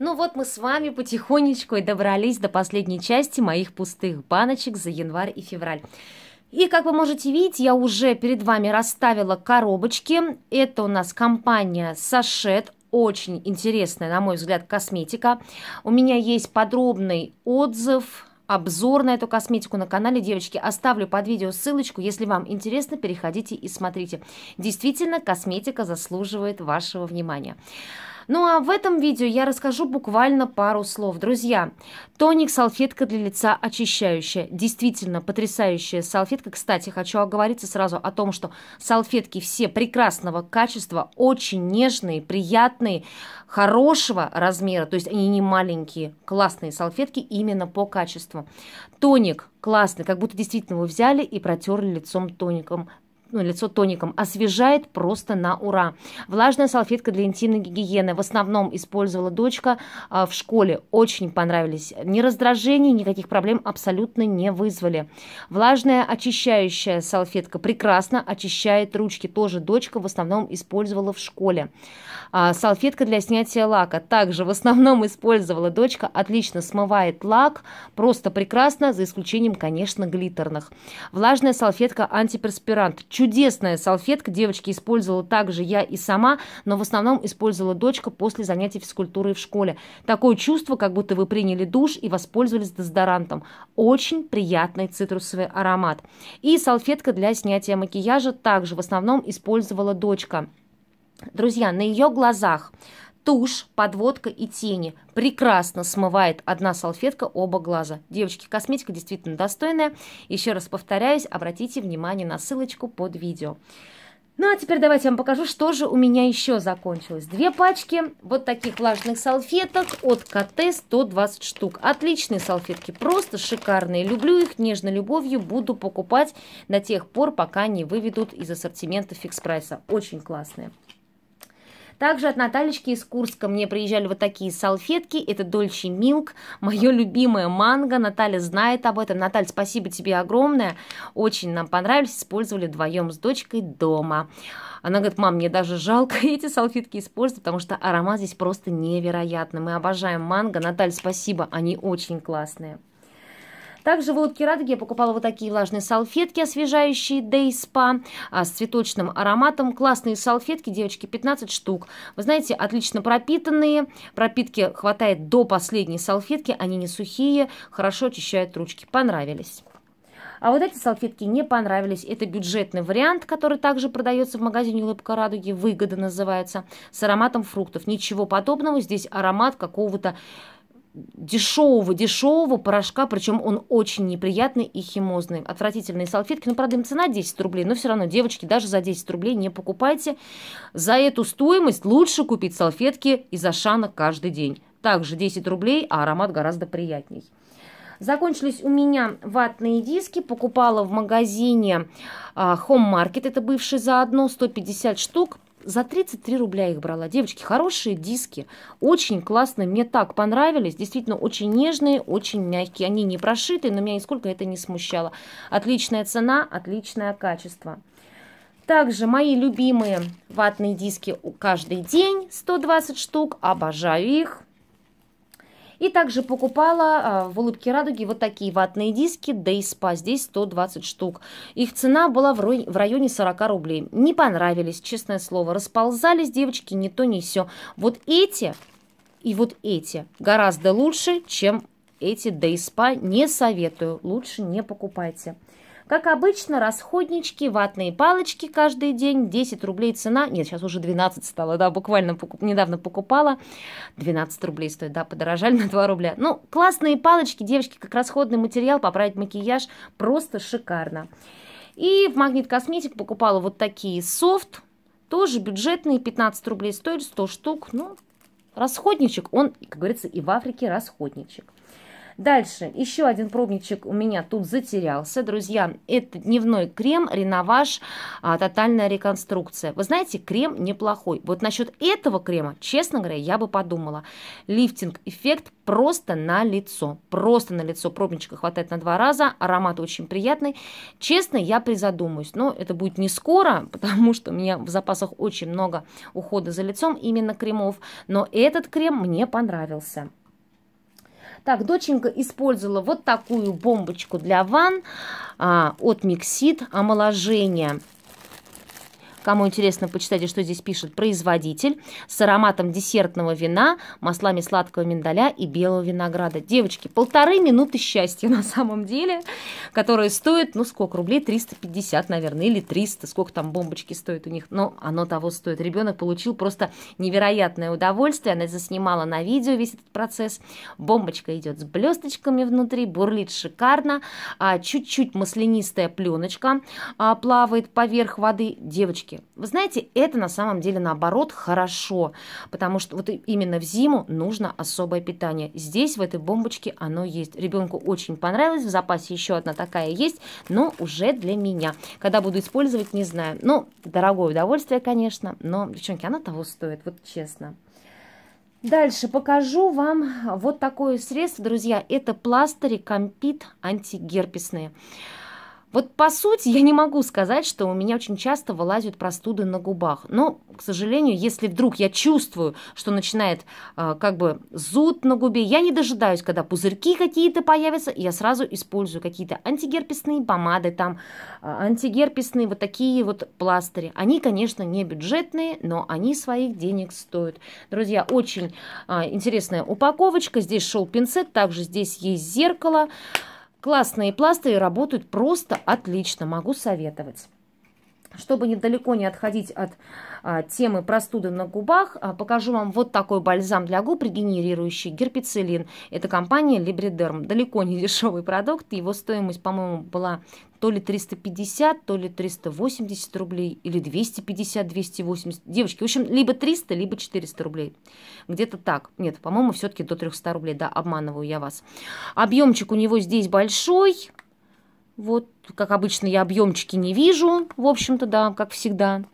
Ну вот мы с вами потихонечку и добрались до последней части моих пустых баночек за январь и февраль. И как вы можете видеть, я уже перед вами расставила коробочки. Это у нас компания Сашет, очень интересная, на мой взгляд, косметика. У меня есть подробный отзыв, обзор на эту косметику на канале. Девочки, оставлю под видео ссылочку. Если вам интересно, переходите и смотрите. Действительно, косметика заслуживает вашего внимания. Ну а в этом видео я расскажу буквально пару слов. Друзья, тоник салфетка для лица очищающая. Действительно потрясающая салфетка. Кстати, хочу оговориться сразу о том, что салфетки все прекрасного качества, очень нежные, приятные, хорошего размера. То есть они не маленькие. Классные салфетки именно по качеству. Тоник классный, как будто действительно вы взяли и протерли лицом тоником ну, лицо тоником, освежает просто на ура. Влажная салфетка для интимной гигиены в основном использовала дочка а, в школе, очень понравились. Ни раздражений, никаких проблем абсолютно не вызвали. Влажная очищающая салфетка прекрасно очищает ручки, тоже дочка в основном использовала в школе. А, салфетка для снятия лака также в основном использовала дочка, отлично смывает лак, просто прекрасно, за исключением, конечно, глиттерных. Влажная салфетка антиперспирант Чудесная салфетка. Девочки использовала также я и сама, но в основном использовала дочка после занятий физкультурой в школе. Такое чувство, как будто вы приняли душ и воспользовались дезодорантом. Очень приятный цитрусовый аромат. И салфетка для снятия макияжа также в основном использовала дочка. Друзья, на ее глазах Тушь, подводка и тени. Прекрасно смывает одна салфетка оба глаза. Девочки, косметика действительно достойная. Еще раз повторяюсь, обратите внимание на ссылочку под видео. Ну а теперь давайте я вам покажу, что же у меня еще закончилось. Две пачки вот таких влажных салфеток от КТ 120 штук. Отличные салфетки, просто шикарные. Люблю их, нежно любовью буду покупать до тех пор, пока не выведут из ассортимента фикс прайса. Очень классные. Также от Наталечки из Курска мне приезжали вот такие салфетки. Это Дольче Милк, мое любимое манго. Наталья знает об этом. Наталь, спасибо тебе огромное. Очень нам понравились. Использовали вдвоем с дочкой дома. Она говорит, мам, мне даже жалко эти салфетки использовать, потому что аромат здесь просто невероятный. Мы обожаем манго. Наталь, спасибо, они очень классные. Также в улыбке радуги я покупала вот такие влажные салфетки, освежающие Day Spa а, с цветочным ароматом. Классные салфетки, девочки, 15 штук. Вы знаете, отлично пропитанные. Пропитки хватает до последней салфетки. Они не сухие, хорошо очищают ручки. Понравились. А вот эти салфетки не понравились. Это бюджетный вариант, который также продается в магазине «Улыбка радуги», «Выгода» называется, с ароматом фруктов. Ничего подобного, здесь аромат какого-то дешевого-дешевого порошка, причем он очень неприятный и химозный. Отвратительные салфетки, Но, ну, правда, им цена 10 рублей, но все равно, девочки, даже за 10 рублей не покупайте. За эту стоимость лучше купить салфетки из Ашана каждый день. Также 10 рублей, а аромат гораздо приятней. Закончились у меня ватные диски. Покупала в магазине а, Home Market, это бывший заодно, 150 штук за 33 рубля их брала. Девочки, хорошие диски, очень классные, мне так понравились. Действительно, очень нежные, очень мягкие. Они не прошитые, но меня нисколько это не смущало. Отличная цена, отличное качество. Также мои любимые ватные диски каждый день, 120 штук, обожаю их. И также покупала а, в «Улыбке радуги» вот такие ватные диски Дейспа. Здесь 120 штук. Их цена была в районе 40 рублей. Не понравились, честное слово. Расползались девочки не то, не все. Вот эти и вот эти гораздо лучше, чем эти Дейспа. Не советую. Лучше не покупайте. Как обычно, расходнички, ватные палочки каждый день, 10 рублей цена. Нет, сейчас уже 12 стало, да, буквально покуп, недавно покупала. 12 рублей стоит, да, подорожали на 2 рубля. Ну, классные палочки, девочки, как расходный материал, поправить макияж просто шикарно. И в Магнит Косметик покупала вот такие софт, тоже бюджетные, 15 рублей стоит, 100 штук. Ну, расходничек, он, как говорится, и в Африке расходничек. Дальше, еще один пробничек у меня тут затерялся, друзья. Это дневной крем Реноваж а, Тотальная реконструкция. Вы знаете, крем неплохой. Вот насчет этого крема, честно говоря, я бы подумала. Лифтинг-эффект просто на лицо. Просто на лицо. Пробничка хватает на два раза. Аромат очень приятный. Честно, я призадумаюсь. Но это будет не скоро, потому что у меня в запасах очень много ухода за лицом именно кремов. Но этот крем мне понравился. Так, доченька использовала вот такую бомбочку для ванн а, от Миксид омоложения. Кому интересно, почитайте, что здесь пишет производитель. С ароматом десертного вина, маслами сладкого миндаля и белого винограда. Девочки, полторы минуты счастья на самом деле, которые стоят, ну сколько рублей? 350, наверное, или 300. Сколько там бомбочки стоят у них? Но оно того стоит. Ребенок получил просто невероятное удовольствие. Она заснимала на видео весь этот процесс. Бомбочка идет с блесточками внутри, бурлит шикарно. А, чуть-чуть маслянистая пленочка а, плавает поверх воды. Девочки, вы знаете, это на самом деле наоборот хорошо, потому что вот именно в зиму нужно особое питание. Здесь в этой бомбочке оно есть. Ребенку очень понравилось, в запасе еще одна такая есть, но уже для меня. Когда буду использовать, не знаю. Ну, дорогое удовольствие, конечно, но, девчонки, оно того стоит, вот честно. Дальше покажу вам вот такое средство, друзья. Это пластыри Компит антигерпесные. Вот по сути я не могу сказать, что у меня очень часто вылазят простуды на губах. Но, к сожалению, если вдруг я чувствую, что начинает э, как бы зуд на губе, я не дожидаюсь, когда пузырьки какие-то появятся, я сразу использую какие-то антигерпесные помады, там э, антигерпесные вот такие вот пластыри. Они, конечно, не бюджетные, но они своих денег стоят. Друзья, очень э, интересная упаковочка. Здесь шел пинцет, также здесь есть зеркало. Классные пластыри работают просто отлично, могу советовать. Чтобы недалеко не отходить от а, темы простуды на губах, а, покажу вам вот такой бальзам для губ, регенерирующий герпицилин. Это компания Libridерм. Далеко не дешевый продукт. Его стоимость, по-моему, была то ли 350, то ли 380 рублей, или 250, 280. Девочки, в общем, либо 300, либо 400 рублей. Где-то так. Нет, по-моему, все-таки до 300 рублей, да, обманываю я вас. Объемчик у него здесь большой, вот, как обычно, я объемчики не вижу, в общем-то, да, как всегда.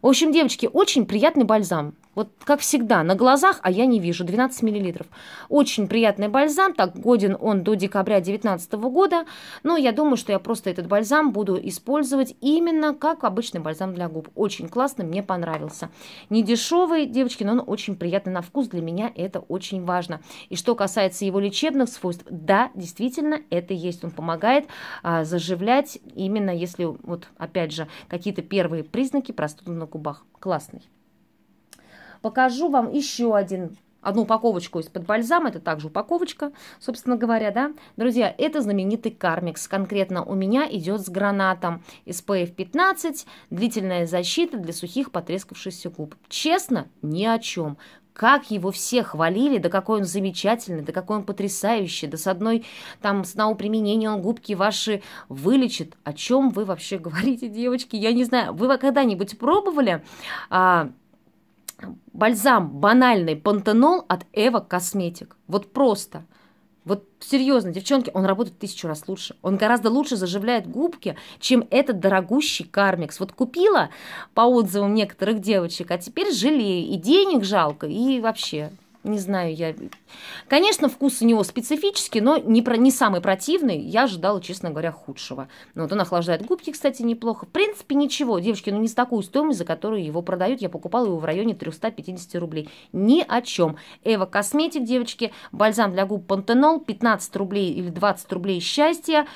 В общем, девочки, очень приятный бальзам. Вот как всегда, на глазах, а я не вижу, 12 мл. Очень приятный бальзам, так годен он до декабря 2019 года, но я думаю, что я просто этот бальзам буду использовать именно как обычный бальзам для губ. Очень классный, мне понравился. Не дешевый, девочки, но он очень приятный на вкус, для меня это очень важно. И что касается его лечебных свойств, да, действительно, это есть, он помогает а, заживлять, именно если, вот опять же, какие-то первые признаки простуды на губах. Классный. Покажу вам еще один одну упаковочку из-под бальзама. это также упаковочка, собственно говоря, да. Друзья, это знаменитый кармикс, конкретно у меня идет с гранатом SPF 15, длительная защита для сухих потрескавшихся губ. Честно, ни о чем как его все хвалили, да какой он замечательный, да какой он потрясающий, да с одной там с одного применения он губки ваши вылечит. О чем вы вообще говорите, девочки? Я не знаю, вы когда-нибудь пробовали а, бальзам банальный пантенол от Эва Косметик. Вот просто. Вот серьезно, девчонки, он работает тысячу раз лучше. Он гораздо лучше заживляет губки, чем этот дорогущий кармикс. Вот купила по отзывам некоторых девочек, а теперь жалею. И денег жалко, и вообще не знаю, я... Конечно, вкус у него специфический, но не, про... не самый противный. Я ожидала, честно говоря, худшего. Но вот он охлаждает губки, кстати, неплохо. В принципе, ничего. Девочки, ну не с такой стоимостью, за которую его продают. Я покупала его в районе 350 рублей. Ни о чем. Эва Косметик, девочки. Бальзам для губ Пантенол. 15 рублей или 20 рублей счастья.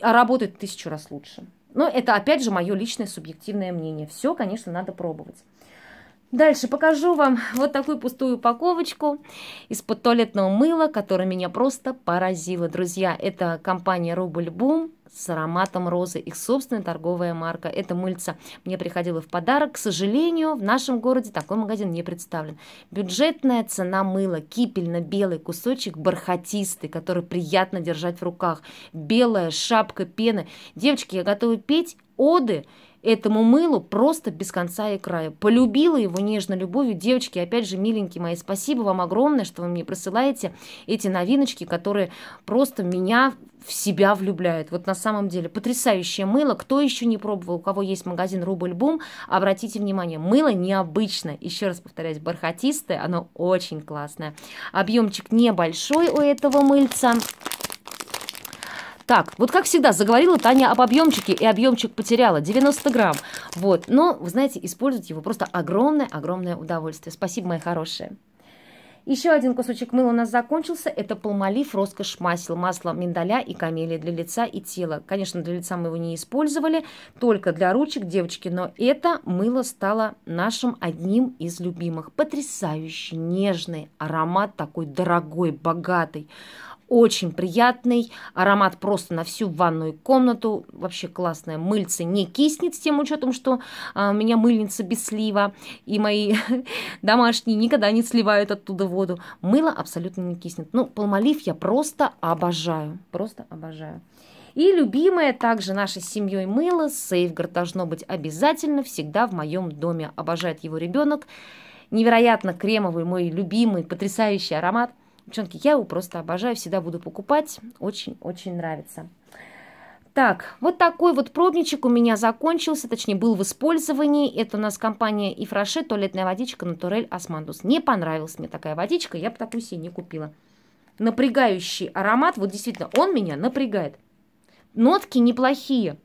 А работает тысячу раз лучше. Но это, опять же, мое личное субъективное мнение. Все, конечно, надо пробовать. Дальше покажу вам вот такую пустую упаковочку из-под туалетного мыла, которое меня просто поразило. Друзья, это компания Рубль Бум с ароматом розы, их собственная торговая марка. Это мыльца мне приходило в подарок. К сожалению, в нашем городе такой магазин не представлен. Бюджетная цена мыла, кипельно-белый кусочек, бархатистый, который приятно держать в руках. Белая шапка пены. Девочки, я готова петь оды этому мылу просто без конца и края. Полюбила его нежной любовью. Девочки, опять же, миленькие мои, спасибо вам огромное, что вы мне присылаете эти новиночки, которые просто меня в себя влюбляют. Вот на самом деле потрясающее мыло. Кто еще не пробовал, у кого есть магазин Рубль Бум, обратите внимание, мыло необычное Еще раз повторяюсь, бархатистое, оно очень классное. Объемчик небольшой у этого мыльца. Так, вот как всегда, заговорила Таня об объемчике, и объемчик потеряла 90 грамм. Вот, но, вы знаете, использовать его просто огромное-огромное удовольствие. Спасибо, мои хорошие. Еще один кусочек мыла у нас закончился. Это полмолив, роскошь масел, масло миндаля и камелия для лица и тела. Конечно, для лица мы его не использовали, только для ручек, девочки. Но это мыло стало нашим одним из любимых. Потрясающий, нежный аромат, такой дорогой, богатый. Очень приятный, аромат просто на всю ванную комнату. Вообще классная мыльца не киснет с тем учетом, что а, у меня мыльница без слива, и мои домашние никогда не сливают оттуда воду. Мыло абсолютно не киснет. Ну, полмолив я просто обожаю, просто обожаю. И любимое также нашей семьей мыло Сейфгард должно быть обязательно всегда в моем доме. Обожает его ребенок. Невероятно кремовый мой любимый, потрясающий аромат – Девчонки, я его просто обожаю, всегда буду покупать. Очень-очень нравится. Так, вот такой вот пробничек у меня закончился, точнее, был в использовании. Это у нас компания Ифраше, туалетная водичка Натурель Османдус. Не понравилась мне такая водичка, я бы такую себе не купила. Напрягающий аромат, вот действительно, он меня напрягает. Нотки неплохие,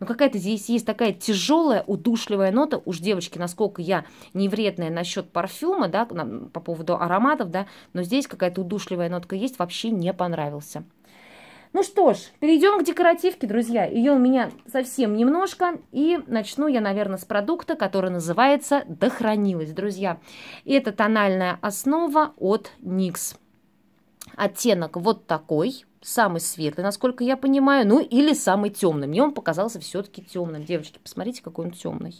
но ну, какая-то здесь есть такая тяжелая, удушливая нота. Уж, девочки, насколько я невредная насчет парфюма, да, по поводу ароматов, да, но здесь какая-то удушливая нотка есть, вообще не понравился. Ну что ж, перейдем к декоративке, друзья. Ее у меня совсем немножко. И начну я, наверное, с продукта, который называется «Дохранилась», друзья. Это тональная основа от NYX. Оттенок вот такой самый светлый, насколько я понимаю, ну или самый темный. Мне он показался все-таки темным. Девочки, посмотрите, какой он темный.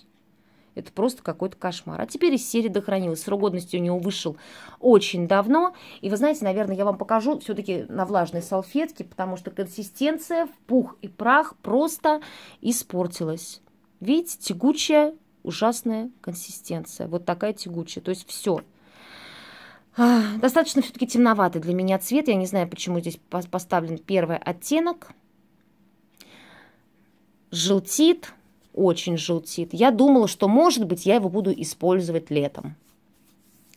Это просто какой-то кошмар. А теперь из серии дохранилась. Срок годности у него вышел очень давно. И вы знаете, наверное, я вам покажу все-таки на влажной салфетке, потому что консистенция в пух и прах просто испортилась. Видите, тягучая, ужасная консистенция. Вот такая тягучая. То есть все. Достаточно все-таки темноватый для меня цвет. Я не знаю, почему здесь поставлен первый оттенок. Желтит, очень желтит. Я думала, что, может быть, я его буду использовать летом.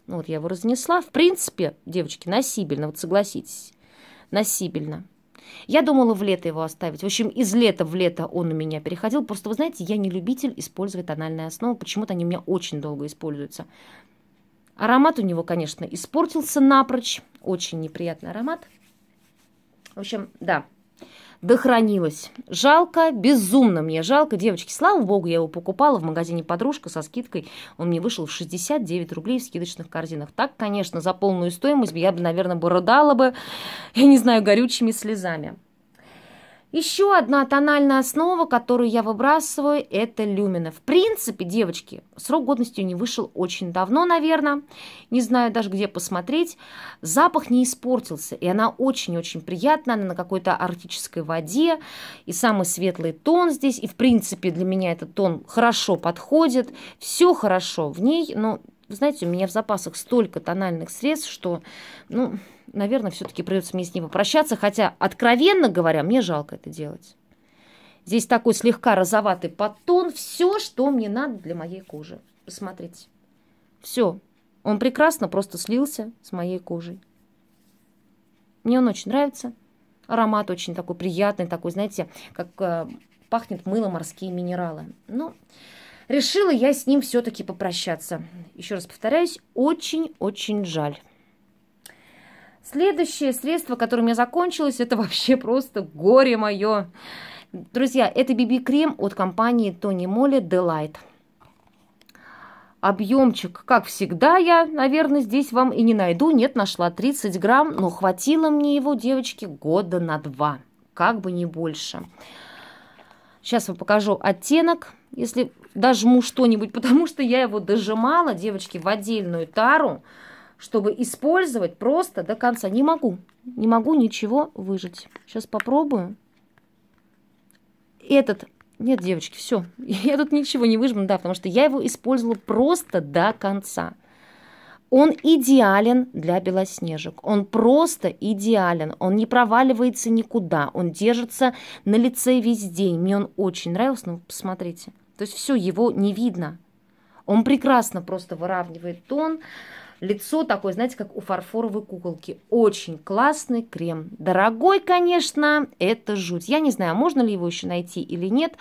Ну вот я его разнесла. В принципе, девочки, носибельно, вот согласитесь, носибельно. Я думала в лето его оставить. В общем, из лета в лето он у меня переходил. Просто, вы знаете, я не любитель использовать тональные основы. Почему-то они у меня очень долго используются. Аромат у него, конечно, испортился напрочь. Очень неприятный аромат. В общем, да, дохранилось. Жалко, безумно мне жалко. Девочки, слава богу, я его покупала в магазине «Подружка» со скидкой. Он мне вышел в 69 рублей в скидочных корзинах. Так, конечно, за полную стоимость я бы, наверное, бы рыдала бы, я не знаю, горючими слезами. Еще одна тональная основа, которую я выбрасываю, это люмина. В принципе, девочки, срок годности у нее вышел очень давно, наверное. Не знаю даже, где посмотреть. Запах не испортился, и она очень-очень приятная. Она на какой-то арктической воде, и самый светлый тон здесь. И, в принципе, для меня этот тон хорошо подходит. Все хорошо в ней, но, знаете, у меня в запасах столько тональных средств, что, ну, наверное, все-таки придется мне с ним попрощаться, хотя, откровенно говоря, мне жалко это делать. Здесь такой слегка розоватый подтон, все, что мне надо для моей кожи. Посмотрите. Все. Он прекрасно просто слился с моей кожей. Мне он очень нравится. Аромат очень такой приятный, такой, знаете, как э, пахнет мыло морские минералы. Ну, решила я с ним все-таки попрощаться. Еще раз повторяюсь, очень-очень жаль. Следующее средство, которое у меня закончилось, это вообще просто горе мое. Друзья, это BB-крем от компании Тони Молли Delight. Объемчик, как всегда, я, наверное, здесь вам и не найду. Нет, нашла 30 грамм, но хватило мне его, девочки, года на два. Как бы не больше. Сейчас вам покажу оттенок, если дожму что-нибудь, потому что я его дожимала, девочки, в отдельную тару чтобы использовать просто до конца. Не могу, не могу ничего выжить. Сейчас попробую. Этот, нет, девочки, все, я тут ничего не выжму, да, потому что я его использовала просто до конца. Он идеален для белоснежек. Он просто идеален. Он не проваливается никуда. Он держится на лице весь день. Мне он очень нравился. Ну, посмотрите. То есть все, его не видно. Он прекрасно просто выравнивает тон. Лицо такое, знаете, как у фарфоровой куколки. Очень классный крем. Дорогой, конечно, это жуть. Я не знаю, можно ли его еще найти или нет.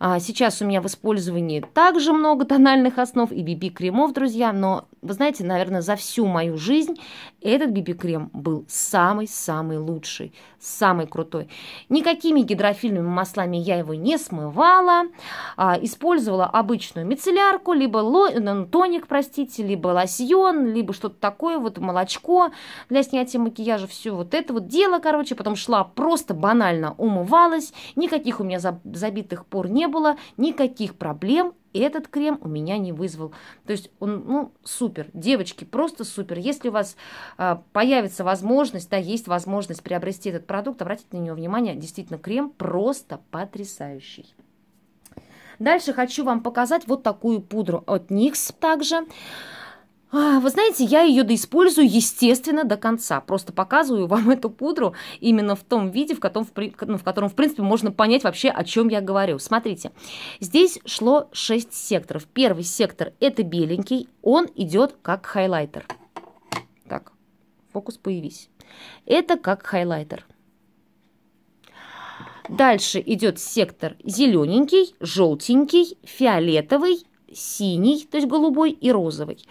А, сейчас у меня в использовании также много тональных основ и BB-кремов, друзья, но, вы знаете, наверное, за всю мою жизнь этот BB-крем был самый-самый лучший, самый крутой. Никакими гидрофильными маслами я его не смывала, а, использовала обычную мицеллярку, либо ло, тоник, простите, либо лосьон, либо что-то такое, вот молочко для снятия макияжа, все вот это вот дело, короче, потом шла просто банально умывалась, никаких у меня забитых пор не было никаких проблем, этот крем у меня не вызвал. То есть он, ну, супер. Девочки, просто супер. Если у вас э, появится возможность, да, есть возможность приобрести этот продукт, обратите на него внимание. Действительно, крем просто потрясающий. Дальше хочу вам показать вот такую пудру от NYX также. А, вы знаете, я ее доиспользую, естественно, до конца. Просто показываю вам эту пудру именно в том виде, в котором, в, ну, в, котором, в принципе, можно понять вообще, о чем я говорю. Смотрите, здесь шло 6 секторов. Первый сектор – это беленький, он идет как хайлайтер. Так, фокус появись. Это как хайлайтер. Дальше идет сектор зелененький, желтенький, фиолетовый, синий, то есть голубой и розовый.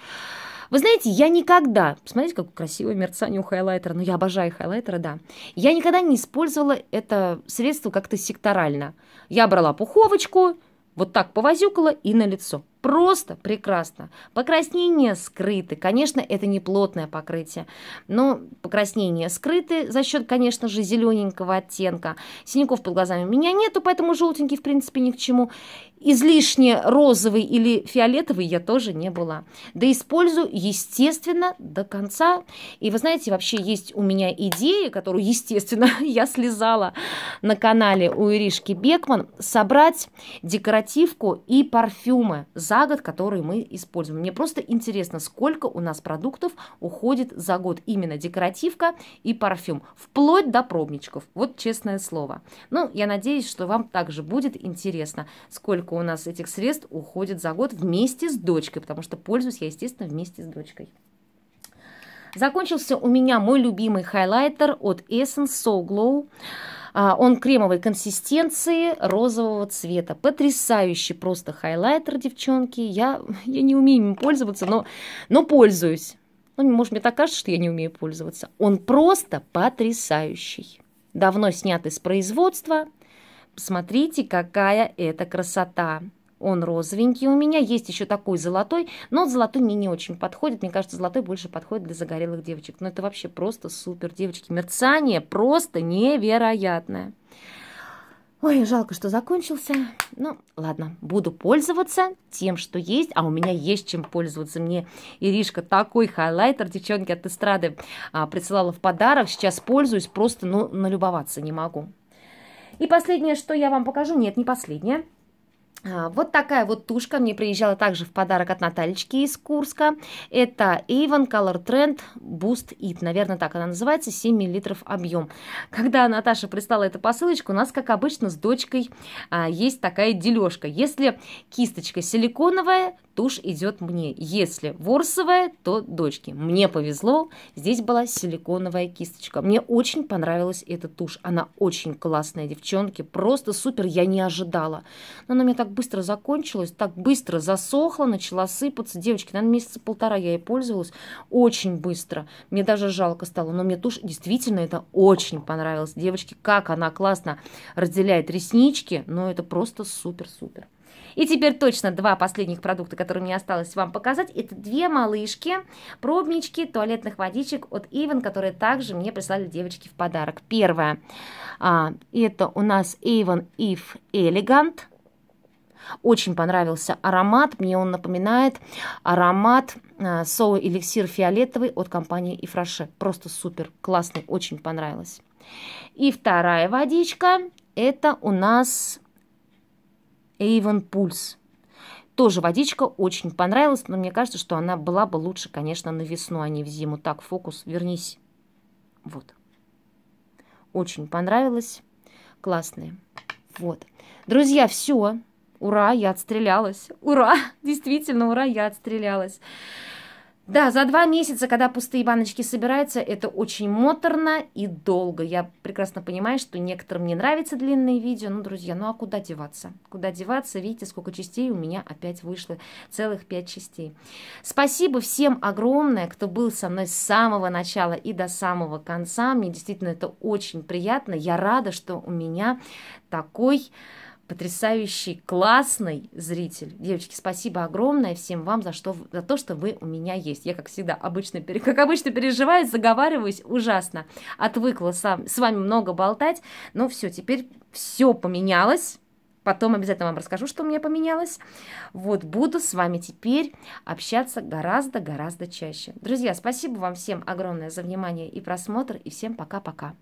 Вы знаете, я никогда, посмотрите, как красивое мерцание у хайлайтера, ну я обожаю хайлайтеры, да. Я никогда не использовала это средство как-то секторально. Я брала пуховочку, вот так повозюкала и на лицо. Просто прекрасно. Покраснения скрыты. Конечно, это не плотное покрытие, но покраснения скрыты за счет, конечно же, зелененького оттенка. Синяков под глазами у меня нету, поэтому желтенький, в принципе, ни к чему. Излишне розовый или фиолетовый я тоже не была. Да использую, естественно, до конца. И вы знаете, вообще есть у меня идея, которую, естественно, я слезала на канале у Иришки Бекман, собрать декоративку и парфюмы за год, которые мы используем. Мне просто интересно, сколько у нас продуктов уходит за год. Именно декоративка и парфюм. Вплоть до пробничков. Вот честное слово. Ну, я надеюсь, что вам также будет интересно, сколько сколько у нас этих средств уходит за год вместе с дочкой, потому что пользуюсь я, естественно, вместе с дочкой. Закончился у меня мой любимый хайлайтер от Essence So Glow. А, он кремовой консистенции, розового цвета. Потрясающий просто хайлайтер, девчонки. Я, я не умею им пользоваться, но, но пользуюсь. Ну, может, мне так кажется, что я не умею пользоваться. Он просто потрясающий. Давно снят из производства, Смотрите, какая это красота. Он розовенький у меня. Есть еще такой золотой, но золотой мне не очень подходит. Мне кажется, золотой больше подходит для загорелых девочек. Но это вообще просто супер, девочки. Мерцание просто невероятное. Ой, жалко, что закончился. Ну, ладно, буду пользоваться тем, что есть. А у меня есть чем пользоваться. Мне Иришка такой хайлайтер, девчонки, от эстрады а, присылала в подарок. Сейчас пользуюсь, просто, ну, налюбоваться не могу. И последнее, что я вам покажу, нет, не последнее, а, вот такая вот тушка мне приезжала также в подарок от Натальечки из Курска. Это Avon Color Trend Boost It. Наверное, так она называется, 7 мл объем. Когда Наташа прислала эту посылочку, у нас, как обычно, с дочкой а, есть такая дележка. Если кисточка силиконовая, тушь идет мне. Если ворсовая, то дочки. Мне повезло, здесь была силиконовая кисточка. Мне очень понравилась эта тушь. Она очень классная, девчонки, просто супер, я не ожидала. Но она мне так быстро закончилась, так быстро засохла, начала сыпаться. Девочки, наверное, месяца полтора я ей пользовалась. Очень быстро. Мне даже жалко стало, но мне тушь действительно это очень понравилась, Девочки, как она классно разделяет реснички, но это просто супер-супер. И теперь точно два последних продукта, которые мне осталось вам показать, это две малышки, пробнички туалетных водичек от Avon, которые также мне прислали девочки в подарок. Первое, а, это у нас Avon If Elegant. Очень понравился аромат, мне он напоминает аромат соу а, эликсир фиолетовый от компании Ифраше. Просто супер, классный, очень понравилось. И вторая водичка, это у нас Avon Pulse. Тоже водичка очень понравилась, но мне кажется, что она была бы лучше, конечно, на весну, а не в зиму. Так, фокус, вернись. Вот. Очень понравилось. Классные. Вот. Друзья, все. Ура, я отстрелялась. Ура, действительно, ура, я отстрелялась. Да, за два месяца, когда пустые баночки собираются, это очень моторно и долго. Я прекрасно понимаю, что некоторым не нравятся длинные видео. Ну, друзья, ну а куда деваться? Куда деваться? Видите, сколько частей у меня опять вышло. Целых пять частей. Спасибо всем огромное, кто был со мной с самого начала и до самого конца. Мне действительно это очень приятно. Я рада, что у меня такой потрясающий, классный зритель. Девочки, спасибо огромное всем вам за, что, за то, что вы у меня есть. Я, как всегда, обычно, как обычно переживаю, заговариваюсь ужасно. Отвыкла сам, с вами много болтать. Ну все, теперь все поменялось. Потом обязательно вам расскажу, что у меня поменялось. Вот, буду с вами теперь общаться гораздо-гораздо чаще. Друзья, спасибо вам всем огромное за внимание и просмотр. И всем пока-пока.